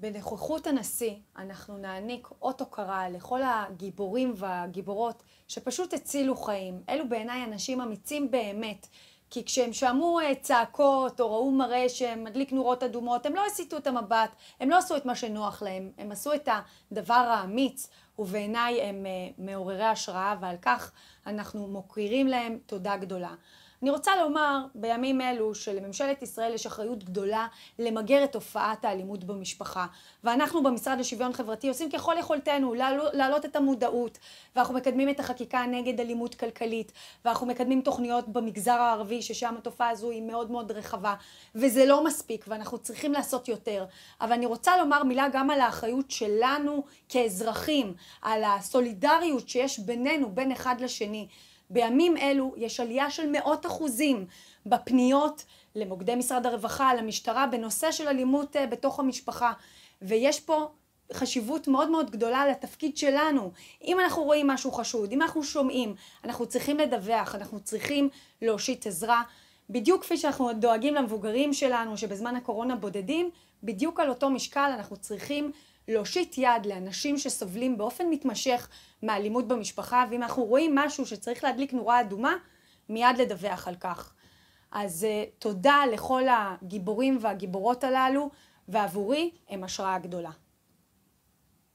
בנוכחות הנשיא אנחנו נעניק אות הוקרה לכל הגיבורים והגיבורות שפשוט הצילו חיים. אלו בעיניי אנשים אמיצים באמת. כי כשהם שמעו אה, צעקות או ראו מראה שהם מדליק נורות אדומות, הם לא הסיטו את המבט, הם לא עשו את מה שנוח להם, הם עשו את הדבר האמיץ, ובעיניי הם אה, מעוררי השראה, ועל כך אנחנו מוקירים להם תודה גדולה. אני רוצה לומר בימים אלו שלממשלת ישראל יש אחריות גדולה למגר את תופעת האלימות במשפחה. ואנחנו במשרד לשוויון חברתי עושים ככל יכולתנו להעלות את המודעות, ואנחנו מקדמים את החקיקה נגד אלימות כלכלית, ואנחנו מקדמים תוכניות במגזר הערבי ששם התופעה הזו היא מאוד מאוד רחבה, וזה לא מספיק ואנחנו צריכים לעשות יותר. אבל אני רוצה לומר מילה גם על האחריות שלנו כאזרחים, על הסולידריות שיש בינינו, בין אחד לשני. בימים אלו יש עלייה של מאות אחוזים בפניות למוקדי משרד הרווחה, למשטרה, בנושא של אלימות אה, בתוך המשפחה. ויש פה חשיבות מאוד מאוד גדולה לתפקיד שלנו. אם אנחנו רואים משהו חשוד, אם אנחנו שומעים, אנחנו צריכים לדווח, אנחנו צריכים להושיט עזרה. בדיוק כפי שאנחנו דואגים למבוגרים שלנו שבזמן הקורונה בודדים, בדיוק על אותו משקל אנחנו צריכים להושיט יד לאנשים שסובלים באופן מתמשך מאלימות במשפחה, ואם אנחנו רואים משהו שצריך להדליק נורה אדומה, מיד לדווח על כך. אז uh, תודה לכל הגיבורים והגיבורות הללו, ועבורי הם השראה גדולה.